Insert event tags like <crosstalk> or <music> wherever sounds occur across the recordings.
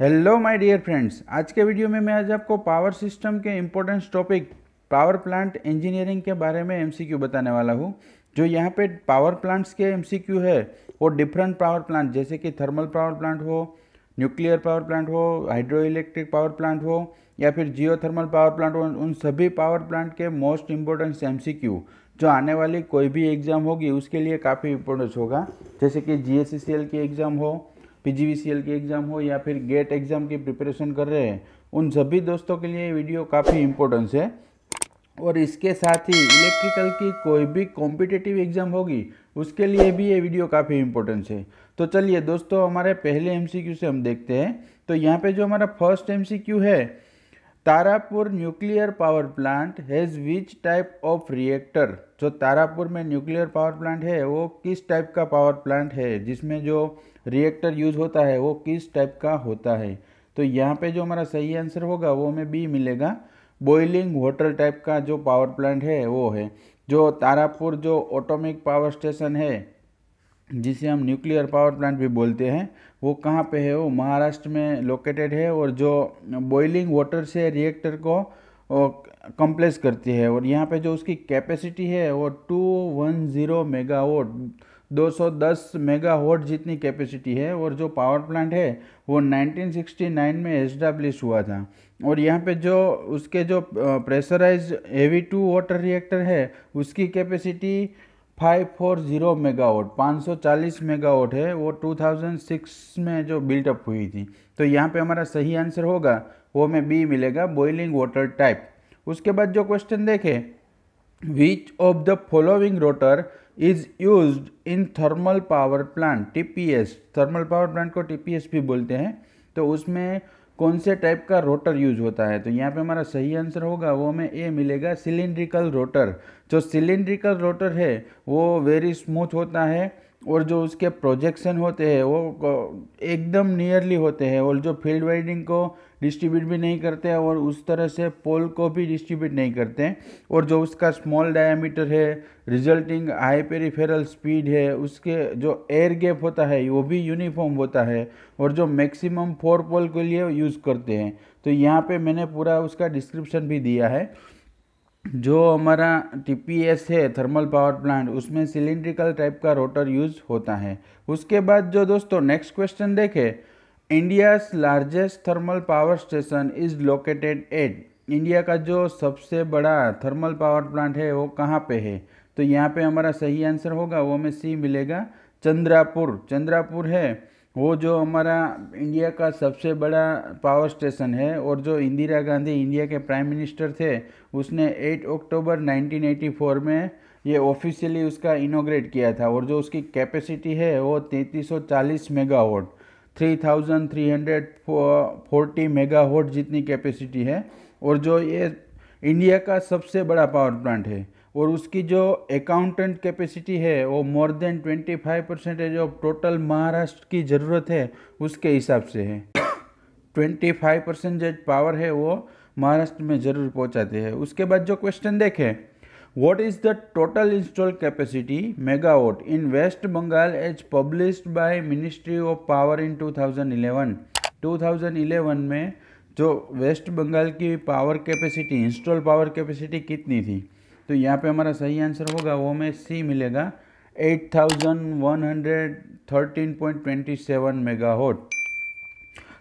Hello my dear friends आज के video में मैं आज आपको पावर सिस्टम के importance topic power plant engineering के बारे में एमसीक्यू बताने वाला हूँ जो यहाँ पे पावर प्लांट्स के एमसीक्यू है वो डिफरेंट पावर प्लांट जैसे कि थर्मल पावर प्लांट हो न्यूक्लियर पावर प्लांट हो हाइड्रो इलेक्ट्रिक पावर प्लांट हो या फिर जियो थर्मल पावर प्लांट हो उन सभी पावर प्लांट के मोस्ट इम्पोर्टेंस एम जो आने वाली कोई भी एग्ज़ाम होगी उसके लिए काफ़ी इम्पोर्टेंस होगा जैसे कि जी की एग्ज़ाम हो पीजीवीसीएल की एग्ज़ाम हो या फिर गेट एग्ज़ाम की प्रिपरेशन कर रहे हैं उन सभी दोस्तों के लिए वीडियो काफ़ी इम्पोर्टेंस है और इसके साथ ही इलेक्ट्रिकल की कोई भी कॉम्पिटेटिव एग्ज़ाम होगी उसके लिए भी ये वीडियो काफ़ी इम्पोर्टेंस है तो चलिए दोस्तों हमारे पहले एमसीक्यू से हम देखते हैं तो यहाँ पे जो हमारा फर्स्ट एमसीक्यू है Tarapur nuclear power plant has which type of reactor जो तारापुर में न्यूक्लियर पावर प्लांट है वो किस टाइप का पावर प्लांट है जिसमें जो रिएक्टर यूज होता है वो किस टाइप का होता है तो यहाँ पे जो हमारा सही आंसर होगा वो हमें बी मिलेगा बॉइलिंग वाटर टाइप का जो पावर प्लांट है वो है जो तारापुर जो ऑटोमिक पावर स्टेशन है जिसे हम न्यूक्लियर पावर प्लांट भी बोलते हैं वो कहाँ पे है वो महाराष्ट्र में लोकेटेड है और जो बॉइलिंग वाटर से रिएक्टर को कंप्लेस करती है और यहाँ पे जो उसकी कैपेसिटी है वो टू वन ज़ीरो मेगावाट 210 मेगावाट जितनी कैपेसिटी है और जो पावर प्लांट है वो 1969 में एस्टाब्लिश हुआ था और यहाँ पे जो उसके जो pressurise heavy two water reactor है उसकी कैपेसिटी 540 मेगावाट 540 मेगावाट है वो 2006 में जो अप हुई थी तो यहाँ पे हमारा सही आंसर होगा वो हमें बी मिलेगा बॉइलिंग वाटर टाइप उसके बाद जो क्वेश्चन देखें which of the following rotor is use in thermal power plant TPS thermal power plant को टीपीएस भी बोलते हैं तो उसमें कौन से टाइप का रोटर यूज होता है तो यहाँ पे हमारा सही आंसर होगा वो हमें ए मिलेगा सिलिंड्रिकल रोटर जो सिलिंड्रिकल रोटर है वो वेरी स्मूथ होता है और जो उसके प्रोजेक्शन होते हैं वो एकदम नियरली होते हैं और जो फील्ड वाइडिंग को डिस्ट्रीब्यूट भी नहीं करते और उस तरह से पोल को भी डिस्ट्रीब्यूट नहीं करते हैं और जो उसका स्मॉल डायामीटर है रिजल्टिंग हाई पेरीफेरल स्पीड है उसके जो एयर गैप होता है वो भी यूनिफॉर्म होता है और जो मैक्सिमम फोर पोल के लिए यूज़ करते हैं तो यहाँ पे मैंने पूरा उसका डिस्क्रिप्शन भी दिया है जो हमारा टी है थर्मल पावर प्लांट उसमें सिलिंड्रिकल टाइप का रोटर यूज़ होता है उसके बाद जो दोस्तों नेक्स्ट क्वेश्चन देखें India's largest thermal power station is located at India का जो सबसे बड़ा थर्मल पावर प्लांट है वो कहाँ पे है तो यहाँ पे हमारा सही आंसर होगा वो हमें सी मिलेगा चंद्रापुर चंद्रापुर है वो जो हमारा इंडिया का सबसे बड़ा पावर स्टेशन है और जो इंदिरा गांधी इंडिया के प्राइम मिनिस्टर थे उसने 8 अक्टूबर 1984 में ये ऑफिशियली उसका इनोग्रेट किया था और जो उसकी कैपेसिटी है वो 3340 मेगावाट 3,340 मेगावाट जितनी कैपेसिटी है और जो ये इंडिया का सबसे बड़ा पावर प्लांट है और उसकी जो अकाउंटेंट कैपेसिटी है वो more than 25 percentage of total Maharashtra की ज़रूरत है उसके हिसाब से है 25 परसेंटेज पावर है वो महाराष्ट्र में ज़रूर पहुंचाते हैं उसके बाद जो क्वेश्चन देखें What is the total installed capacity megawatt in West Bengal as published by Ministry of Power in 2011? 2011 में जो वेस्ट बंगाल की power capacity install power capacity कितनी थी तो यहाँ पे हमारा सही आंसर होगा वो हमें सी मिलेगा 8113.27 मेगावाट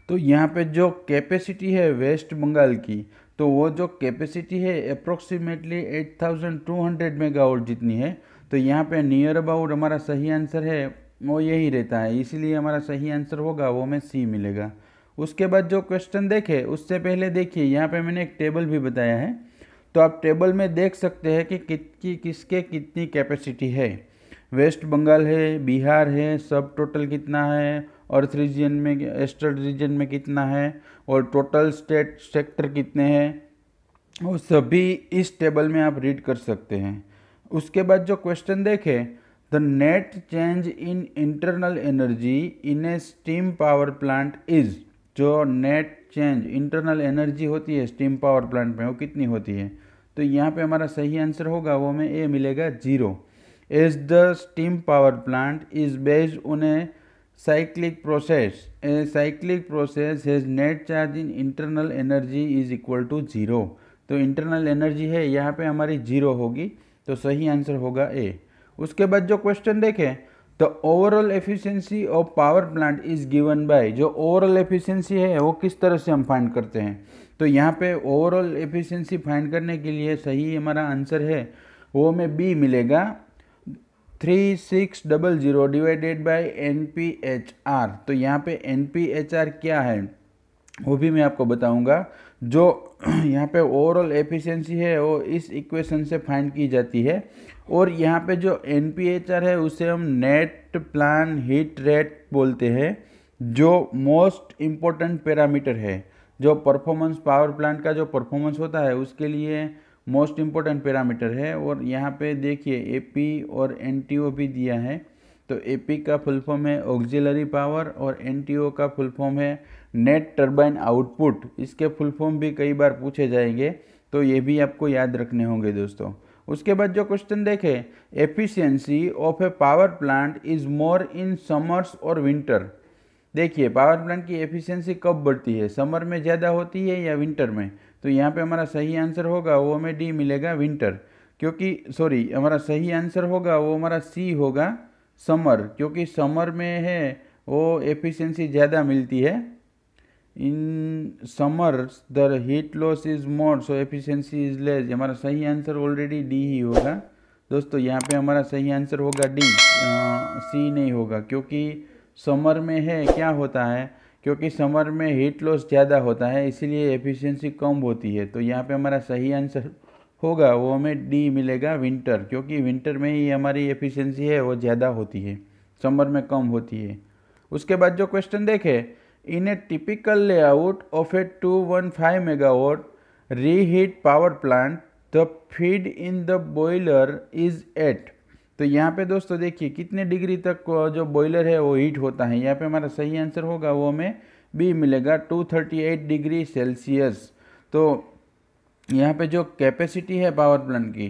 तो यहाँ पे जो कैपेसिटी है वेस्ट बंगाल की तो वो जो कैपेसिटी है अप्रोक्सीमेटली 8200 मेगावाट जितनी है तो यहाँ पे नियर अबाउट हमारा सही आंसर है वो यही रहता है इसीलिए हमारा सही आंसर होगा वो हमें सी मिलेगा उसके बाद जो क्वेश्चन देखे उससे पहले देखिए यहाँ पे मैंने एक टेबल भी बताया है तो आप टेबल में देख सकते हैं कि कितनी किसके कितनी कैपेसिटी है वेस्ट बंगाल है बिहार है सब टोटल कितना है अर्थ रीजन में एस्ट्रल रीजन में कितना है और टोटल स्टेट सेक्टर कितने हैं वो सभी इस टेबल में आप रीड कर सकते हैं उसके बाद जो क्वेश्चन देखें the net change in internal energy in a steam power plant is जो नेट चेंज इंटरनल एनर्जी होती है स्टीम पावर प्लांट में वो कितनी होती है तो यहाँ पे हमारा सही आंसर होगा वो हमें ए मिलेगा zero as the steam power plant is based on cyclic process a cyclic process has net charge in internal energy is equal to zero. तो इंटरनल एनर्जी है यहाँ पे हमारी जीरो होगी तो सही आंसर होगा ए उसके बाद जो क्वेश्चन देखें तो overall efficiency of power plant is given by जो ओवरऑल एफिशिएंसी है वो किस तरह से हम फाइंड करते हैं तो यहाँ पे ओवरऑल एफिशिएंसी फाइंड करने के लिए सही हमारा आंसर है वो हमें बी मिलेगा three six double zero divided by N P H R तो यहाँ पे एन पी एच आर क्या है वो भी मैं आपको बताऊंगा जो <clears throat> यहाँ पे ओवरऑल एफिशिएंसी है वो इस इक्वेशन से फाइंड की जाती है और यहाँ पे जो एन पी एच आर है उसे हम नेट प्लान हीट रेट बोलते हैं जो मोस्ट इम्पोर्टेंट पैरामीटर है जो परफॉर्मेंस पावर प्लांट का जो परफॉर्मेंस होता है उसके लिए मोस्ट इम्पोर्टेंट पैरामीटर है और यहाँ पे देखिए एपी और एनटीओ भी दिया है तो एपी का फुल फॉर्म है ऑक्जिलरी पावर और एनटीओ का फुल फॉर्म है नेट टर्बाइन आउटपुट इसके फुल फॉर्म भी कई बार पूछे जाएंगे तो ये भी आपको याद रखने होंगे दोस्तों उसके बाद जो क्वेश्चन देखें efficiency of a power plant is more in summers और विंटर देखिए पावर प्लांट की एफिशिएंसी कब बढ़ती है समर में ज़्यादा होती है या विंटर में तो यहाँ पे हमारा सही आंसर होगा वो हमें डी मिलेगा विंटर क्योंकि सॉरी हमारा सही आंसर होगा वो हमारा सी होगा समर क्योंकि समर में है वो एफिशिएंसी ज़्यादा मिलती है in summer the heat loss is more so efficiency is less हमारा सही आंसर ऑलरेडी डी ही होगा दोस्तों यहाँ पे हमारा सही आंसर होगा डी सी नहीं होगा क्योंकि समर में है क्या होता है क्योंकि समर में हीट लॉस ज़्यादा होता है इसीलिए एफिशिएंसी कम होती है तो यहाँ पे हमारा सही आंसर होगा वो हमें डी मिलेगा विंटर क्योंकि विंटर में ही हमारी एफिशिएंसी है वो ज़्यादा होती है समर में कम होती है उसके बाद जो क्वेश्चन देखे in a typical layout of a two one five megawatt re power plant the feed in the boiler is at तो यहाँ पे दोस्तों देखिए कितने डिग्री तक जो बॉयलर है वो हीट होता है यहाँ पे हमारा सही आंसर होगा वो हमें बी मिलेगा 238 डिग्री सेल्सियस तो यहाँ पे जो कैपेसिटी है पावर प्लांट की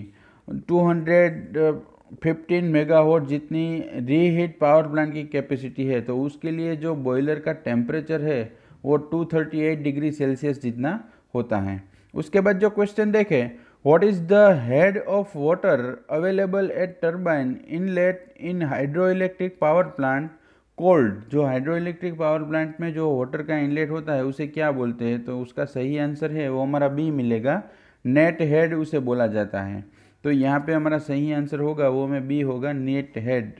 215 मेगावाट जितनी रीहीट पावर प्लांट की कैपेसिटी है तो उसके लिए जो बॉयलर का टेम्परेचर है वो 238 डिग्री सेल्सियस जितना होता है उसके बाद जो क्वेश्चन देखें What is the head of water available at turbine inlet in hydroelectric power plant called? जो hydroelectric power plant में जो water का inlet होता है उसे क्या बोलते हैं तो उसका सही आंसर है वो हमारा बी मिलेगा नेट हेड उसे बोला जाता है तो यहाँ पे हमारा सही आंसर होगा वो में बी होगा net head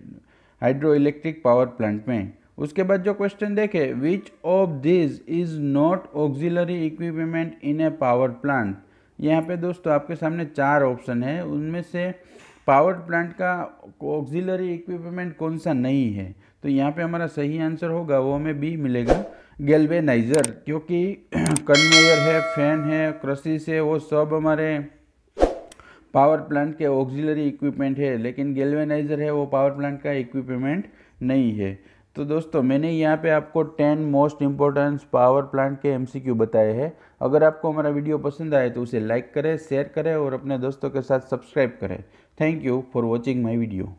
hydro electric power plant में उसके बाद जो क्वेश्चन देखे which of this is not auxiliary equipment in a power plant यहाँ पे दोस्तों आपके सामने चार ऑप्शन है उनमें से पावर प्लांट का ऑक्जिलरी इक्विपमेंट कौन सा नहीं है तो यहाँ पे हमारा सही आंसर होगा वो हमें बी मिलेगा गेलवेनाइजर क्योंकि <clears throat> कन्वेयर है फैन है क्रसिस है वो सब हमारे पावर प्लांट के ऑक्जिलरी इक्विपमेंट है लेकिन गेलवेनाइजर है वो पावर प्लांट का इक्विपमेंट नहीं है तो दोस्तों मैंने यहाँ पे आपको 10 मोस्ट इम्पोर्टेंट पावर प्लांट के एमसीक्यू बताए हैं अगर आपको हमारा वीडियो पसंद आए तो उसे लाइक करें शेयर करें और अपने दोस्तों के साथ सब्सक्राइब करें thank you for watching my video